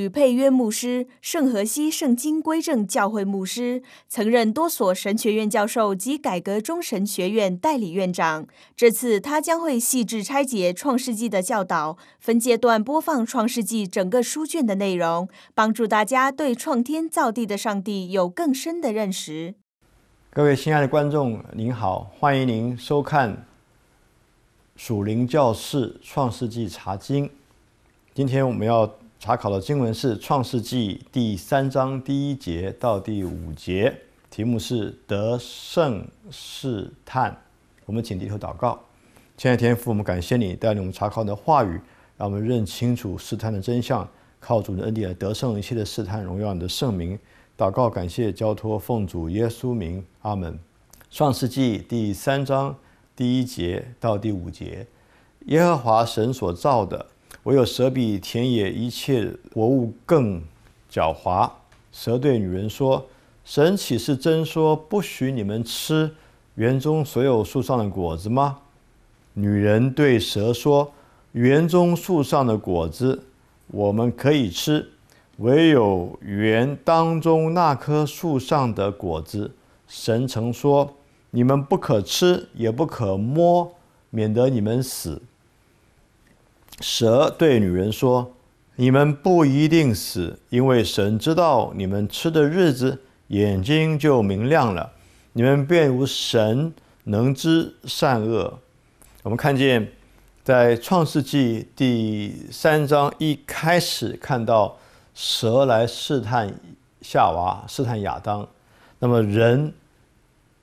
吕佩约牧师，圣河西圣经归正教会牧师，曾任多所神学院教授及改革中神学院代理院长。这次他将会细致拆解《创世纪》的教导，分阶段播放《创世纪》整个书卷的内容，帮助大家对创天造地的上帝有更深的认识。各位亲爱的观众，您好，欢迎您收看属灵教室《创世纪查经》。今天我们要。查考的经文是《创世纪》第三章第一节到第五节，题目是“得胜试探”。我们请低头祷告。亲爱的天父，我们感谢你带领我们查考的话语，让我们认清楚试探的真相。靠主的恩典得胜一切的试探，荣耀你的圣名。祷告，感谢交托奉主耶稣名，阿门。《创世纪第三章第一节到第五节，耶和华神所造的。唯有蛇比田野一切活物更狡猾。蛇对女人说：“神岂是真说不许你们吃园中所有树上的果子吗？”女人对蛇说：“园中树上的果子我们可以吃，唯有园当中那棵树上的果子，神曾说你们不可吃，也不可摸，免得你们死。”蛇对女人说：“你们不一定死，因为神知道你们吃的日子，眼睛就明亮了，你们便如神，能知善恶。”我们看见，在创世纪第三章一开始看到蛇来试探夏娃、试探亚当，那么人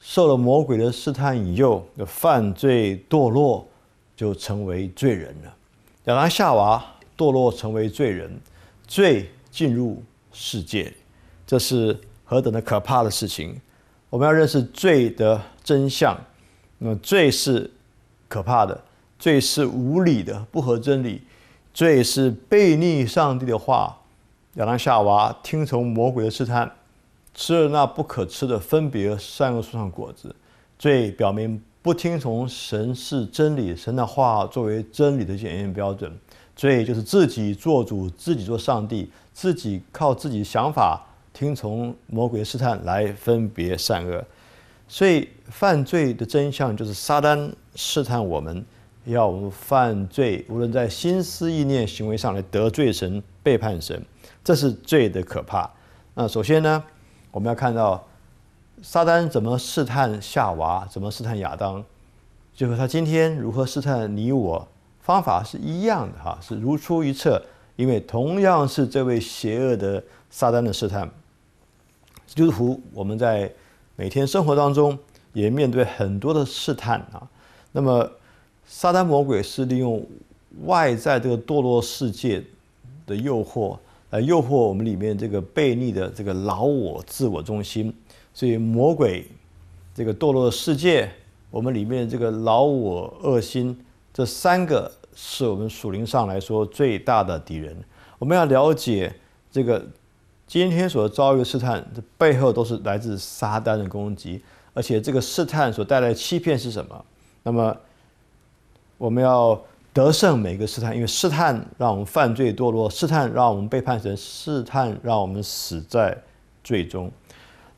受了魔鬼的试探引诱，犯罪堕落，就成为罪人了。亚当夏娃堕落成为罪人，罪进入世界，这是何等的可怕的事情！我们要认识罪的真相。那罪是可怕的，罪是无理的，不合真理，罪是背逆上帝的话。亚当夏娃听从魔鬼的试探，吃了那不可吃的分别善恶树上果子，罪表明。不听从神是真理，神的话作为真理的检验标准。罪就是自己做主，自己做上帝，自己靠自己想法，听从魔鬼试探来分别善恶。所以犯罪的真相就是撒旦试探我们，要我们犯罪，无论在心思意念、行为上来得罪神、背叛神，这是罪的可怕。那首先呢，我们要看到。撒旦怎么试探夏娃，怎么试探亚当，就和他今天如何试探你我，方法是一样的哈，是如出一辙，因为同样是这位邪恶的撒旦的试探。基督徒，我们在每天生活当中也面对很多的试探啊。那么，撒旦魔鬼是利用外在这个堕落世界的诱惑，来诱惑我们里面这个悖逆的这个老我、自我中心。所以魔鬼，这个堕落的世界，我们里面这个老我、恶心，这三个是我们属灵上来说最大的敌人。我们要了解这个今天所遭遇的试探，这背后都是来自撒旦的攻击，而且这个试探所带来的欺骗是什么？那么我们要得胜每个试探，因为试探让我们犯罪堕落，试探让我们背叛神，试探让我们死在最终。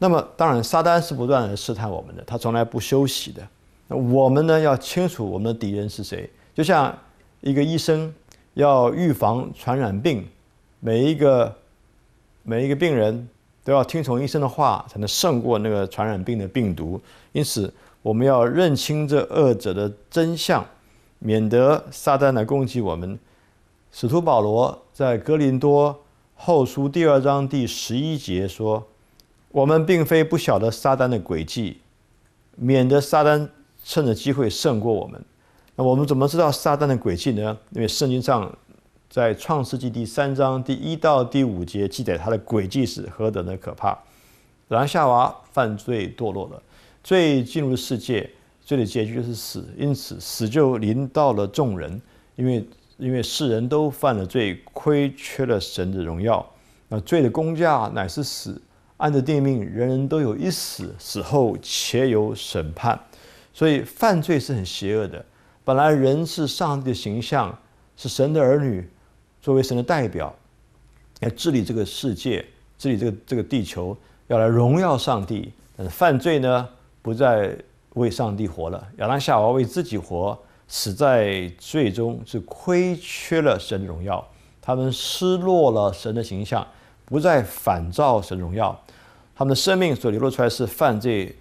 那么，当然，撒旦是不断的试探我们的，他从来不休息的。我们呢，要清楚我们的敌人是谁。就像一个医生要预防传染病，每一个每一个病人都要听从医生的话，才能胜过那个传染病的病毒。因此，我们要认清这二者的真相，免得撒旦来攻击我们。使徒保罗在《哥林多后书》第二章第十一节说。我们并非不晓得撒旦的诡计，免得撒旦趁着机会胜过我们。那我们怎么知道撒旦的诡计呢？因为圣经上在创世纪第三章第一到第五节记载他的诡计是何等的可怕。然后夏娃犯罪堕落了，罪进入世界，罪的结局就是死。因此死就临到了众人，因为因为世人都犯了罪，亏缺了神的荣耀。那罪的工价乃是死。按着定命，人人都有一死，死后且有审判。所以犯罪是很邪恶的。本来人是上帝的形象，是神的儿女，作为神的代表来治理这个世界，治理这个这个地球，要来荣耀上帝。但是犯罪呢，不再为上帝活了。亚当夏娃为自己活，死在最终是亏缺了神的荣耀，他们失落了神的形象。不再反照神荣耀，他们的生命所流露出来是犯罪、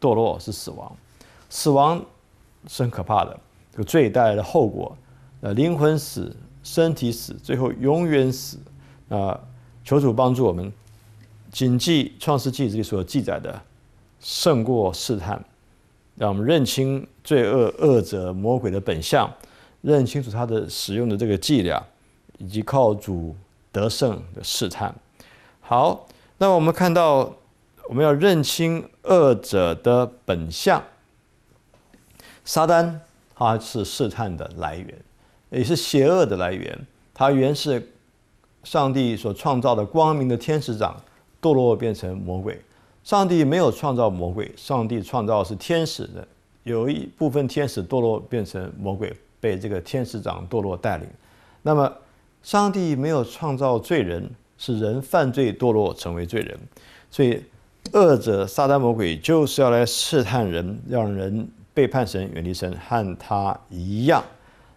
堕落、是死亡。死亡是很可怕的，这个罪带来的后果，呃，灵魂死、身体死，最后永远死。那求主帮助我们，谨记创世纪这里所记载的，胜过试探，让我们认清罪恶、恶者、魔鬼的本相，认清楚他的使用的这个伎俩，以及靠主得胜的试探。好，那我们看到，我们要认清二者的本相。撒旦他是试探的来源，也是邪恶的来源。他原是上帝所创造的光明的天使长，堕落变成魔鬼。上帝没有创造魔鬼，上帝创造是天使的，有一部分天使堕落变成魔鬼，被这个天使长堕落带领。那么，上帝没有创造罪人。是人犯罪堕落成为罪人，所以恶者撒旦魔鬼就是要来试探人，让人背叛神、远离神，和他一样。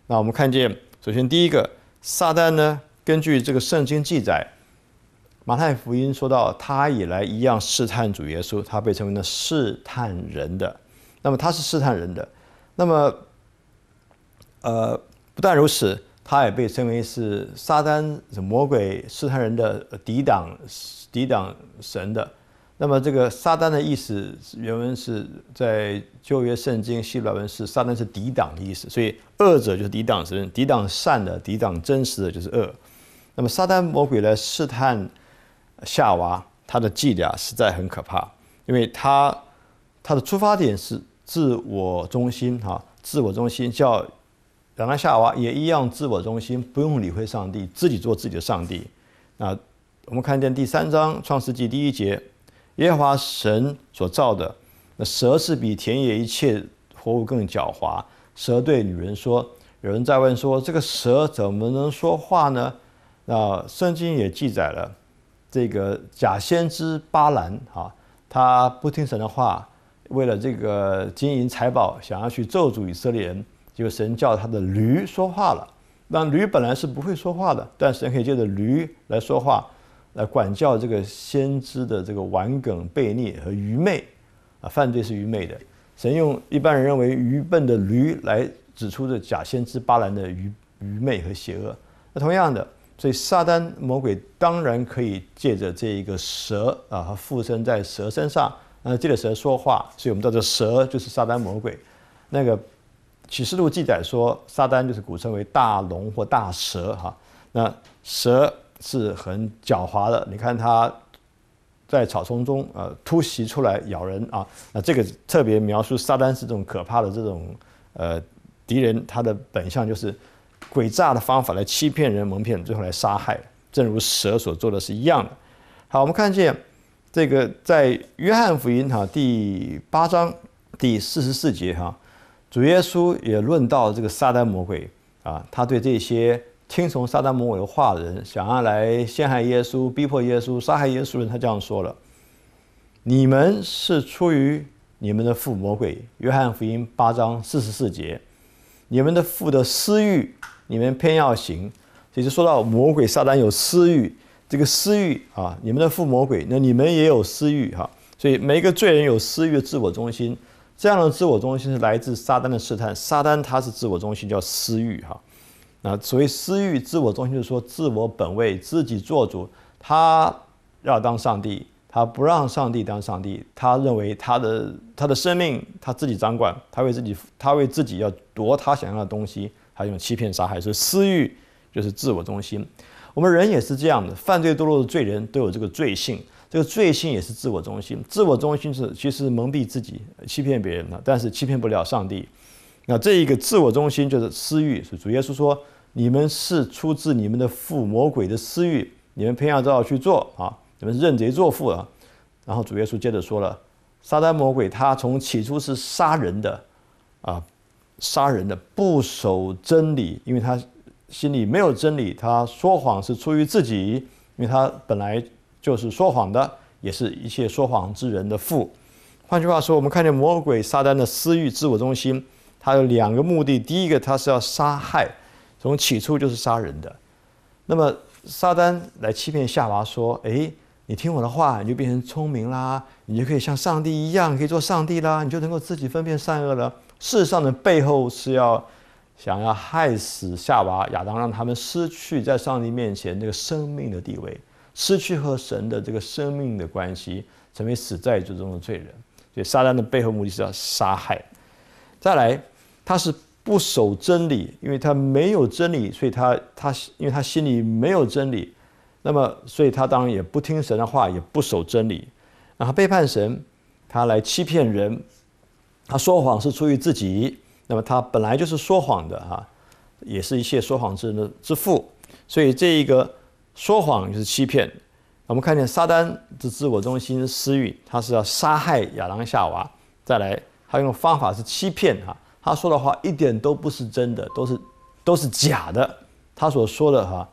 那我们看见，首先第一个，撒旦呢，根据这个圣经记载，《马太福音》说到他以来一样试探主耶稣，他被称为呢试探人的。那么他是试探人的。那么，呃，不但如此。他也被称为是撒旦，是魔鬼，试探人的抵挡，抵挡神的。那么这个撒旦的意思，原文是在旧约圣经希伯来文是撒旦是抵挡的意思，所以恶者就是抵挡神，抵挡善的，抵挡真实的，就是恶。那么撒旦魔鬼来试探夏娃，他的伎俩实在很可怕，因为他他的出发点是自我中心，哈，自我中心叫。等当夏娃也一样自我中心，不用理会上帝，自己做自己的上帝。那我们看见第三章《创世纪第一节，耶和华神所造的，那蛇是比田野一切活物更狡猾。蛇对女人说：“有人在问说，这个蛇怎么能说话呢？”那圣经也记载了，这个假先知巴兰啊，他不听神的话，为了这个金银财宝，想要去咒诅以色列人。有神叫他的驴说话了，那驴本来是不会说话的，但神可以借着驴来说话，来管教这个先知的这个顽梗悖逆和愚昧，啊，犯罪是愚昧的。神用一般人认为愚笨的驴来指出这假先知巴兰的愚愚昧和邪恶。那同样的，所以撒旦魔鬼当然可以借着这一个蛇啊，和附身在蛇身上，那借着蛇说话，所以我们叫做蛇就是撒旦魔鬼，那个。启示录记载说，撒旦就是古称为大龙或大蛇哈。那蛇是很狡猾的，你看它在草丛中呃突袭出来咬人啊。那这个特别描述撒旦是这种可怕的这种呃敌人，他的本相就是诡诈的方法来欺骗人、蒙骗，最后来杀害。正如蛇所做的是一样的。好，我们看见这个在约翰福音哈第八章第四十四节哈。主耶稣也论到这个撒旦魔鬼啊，他对这些听从撒旦魔鬼的话人，想要来陷害耶稣、逼迫耶稣、杀害耶稣人，他这样说了：“你们是出于你们的父魔鬼。”约翰福音八章四十四节：“你们的父的私欲，你们偏要行。”也就说到魔鬼撒旦有私欲，这个私欲啊，你们的父魔鬼，那你们也有私欲哈。所以每一个罪人有私欲、的自我中心。这样的自我中心是来自撒旦的试探，撒旦他是自我中心，叫私欲哈。那所谓私欲、自我中心，就是说自我本位，自己做主，他要当上帝，他不让上帝当上帝，他认为他的他的生命他自己掌管，他为自己，他为自己要夺他想要的东西，还用欺骗、杀害，所以私欲就是自我中心。我们人也是这样的，犯罪堕落的罪人都有这个罪性。这个罪性也是自我中心，自我中心是其实蒙蔽自己、欺骗别人的，但是欺骗不了上帝。那这一个自我中心就是私欲。是主耶稣说：“你们是出自你们的父魔鬼的私欲，你们培养着去做啊，你们认贼作父啊。”然后主耶稣接着说了：“撒旦魔鬼他从起初是杀人的，啊，杀人的不守真理，因为他心里没有真理，他说谎是出于自己，因为他本来。”就是说谎的，也是一切说谎之人的父。换句话说，我们看见魔鬼撒旦的私欲、自我中心，他有两个目的。第一个，他是要杀害，从起初就是杀人的。那么撒旦来欺骗夏娃说：“诶，你听我的话，你就变成聪明啦，你就可以像上帝一样，可以做上帝啦，你就能够自己分辨善恶了。”事实上的背后是要想要害死夏娃、亚当，让他们失去在上帝面前那个生命的地位。失去和神的这个生命的关系，成为死在罪中的罪人。所以，撒旦的背后目的是要杀害。再来，他是不守真理，因为他没有真理，所以他他，因为他心里没有真理，那么所以他当然也不听神的话，也不守真理，然后背叛神，他来欺骗人，他说谎是出于自己，那么他本来就是说谎的啊，也是一切说谎之人的之父。所以这一个。说谎就是欺骗。我们看见撒旦的自我中心私欲，他是要杀害亚当夏娃。再来，他用方法是欺骗啊，他说的话一点都不是真的，都是都是假的。他所说的哈，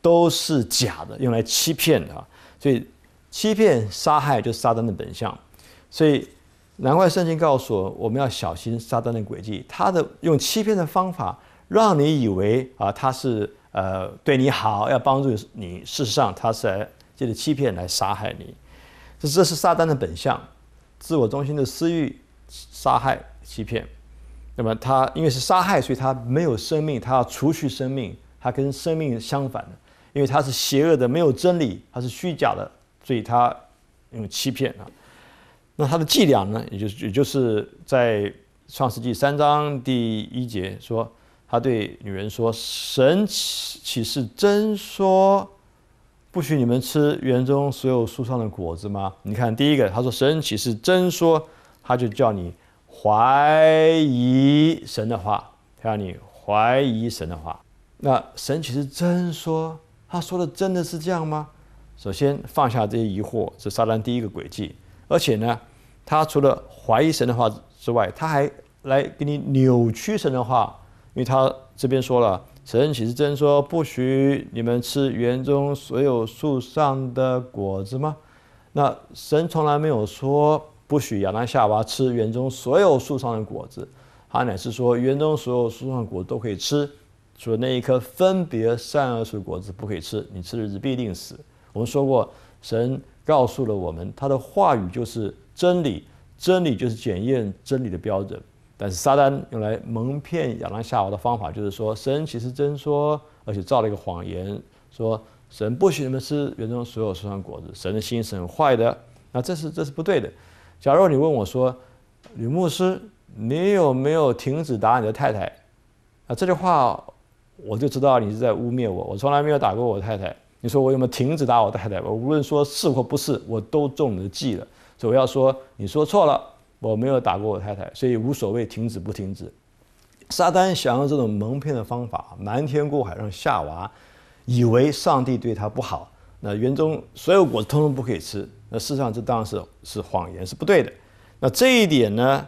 都是假的，用来欺骗啊。所以，欺骗、杀害就是撒旦的本相。所以，难怪圣经告诉我，我们要小心撒旦的诡计，他的用欺骗的方法，让你以为啊，他是。呃，对你好，要帮助你。事实上，他是借着欺骗来杀害你。这这是撒旦的本相，自我中心的私欲，杀害、欺骗。那么他因为是杀害，所以他没有生命，他要除去生命，他跟生命相反。因为他是邪恶的，没有真理，他是虚假的，所以他用欺骗啊。那他的伎俩呢，也就是也就是在创世纪三章第一节说。他对女人说：“神岂是真说，不许你们吃园中所有树上的果子吗？”你看，第一个他说：“神岂是真说？”他就叫你怀疑神的话，他让你怀疑神的话。那神岂是真说？他说的真的是这样吗？首先放下这些疑惑，是撒旦第一个诡计。而且呢，他除了怀疑神的话之外，他还来给你扭曲神的话。因为他这边说了，神启示真说不许你们吃园中所有树上的果子吗？那神从来没有说不许亚当夏娃吃园中所有树上的果子，他乃是说园中所有树上的果子都可以吃，除了那一颗分别善恶树果子不可以吃，你吃了是必定死。我们说过，神告诉了我们，他的话语就是真理，真理就是检验真理的标准。但是撒旦用来蒙骗亚当夏娃的方法，就是说神其实真说，而且造了一个谎言，说神不许你们吃园中所有树上果子。神的心是很坏的，那这是这是不对的。假如你问我说，吕牧师，你有没有停止打你的太太？啊，这句话我就知道你是在污蔑我。我从来没有打过我太太。你说我有没有停止打我太太？我无论说是或不是，我都中你的计了。所以我要说，你说错了。我没有打过我太太，所以无所谓停止不停止。撒旦想用这种蒙骗的方法，瞒天过海，让夏娃以为上帝对她不好。那园中所有果子通通不可以吃，那事实上这当然是是谎言，是不对的。那这一点呢，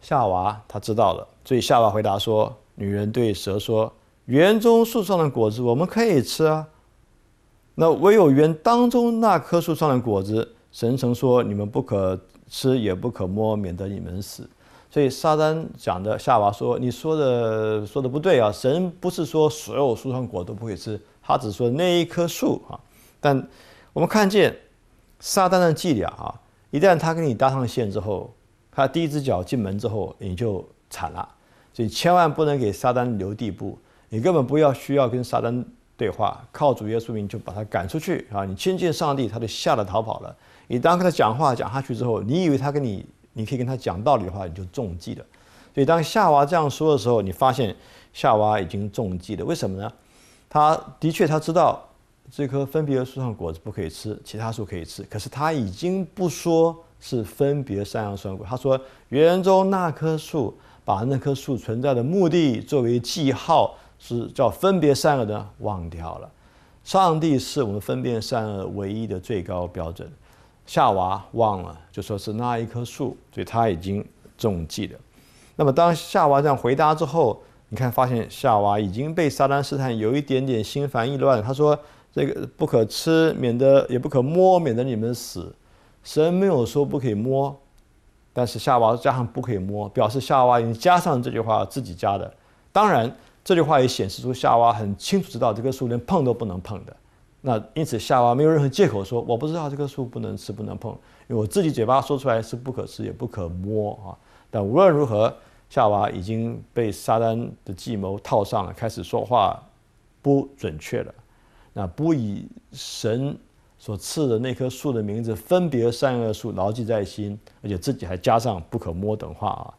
夏娃她知道了。所以夏娃回答说：“女人对蛇说，园中树上的果子我们可以吃啊。那唯有园当中那棵树上的果子，神曾说你们不可。”吃也不可摸，免得你们死。所以撒旦讲的，夏娃说：“你说的说的不对啊！神不是说所有树上果都不会吃，他只说那一棵树啊。但我们看见撒旦的伎俩啊，一旦他跟你搭上线之后，他第一只脚进门之后，你就惨了。所以千万不能给撒旦留地步，你根本不要需要跟撒旦。”对话靠主耶稣名就把他赶出去啊！你亲近上帝，他就吓得逃跑了。你当跟他讲话讲下去之后，你以为他跟你，你可以跟他讲道理的话，你就中计了。所以当夏娃这样说的时候，你发现夏娃已经中计了。为什么呢？他的确他知道这棵分别树上果子不可以吃，其他树可以吃。可是他已经不说是分别三样酸果，他说园中那棵树把那棵树存在的目的作为记号。是叫分别善恶的忘掉了，上帝是我们分辨善恶唯一的最高标准。夏娃忘了，就说是那一棵树，所以他已经中计了。那么当夏娃这样回答之后，你看发现夏娃已经被撒旦试探，有一点点心烦意乱。他说：“这个不可吃，免得也不可摸，免得你们死。”神没有说不可以摸，但是夏娃加上不可以摸，表示夏娃已经加上这句话自己加的。当然。这句话也显示出夏娃很清楚知道这棵树连碰都不能碰的，那因此夏娃没有任何借口说我不知道这棵树不能吃不能碰，因为我自己嘴巴说出来是不可吃也不可摸啊。但无论如何，夏娃已经被撒旦的计谋套上了，开始说话不准确了，那不以神所赐的那棵树的名字分别善恶树牢记在心，而且自己还加上不可摸等话啊。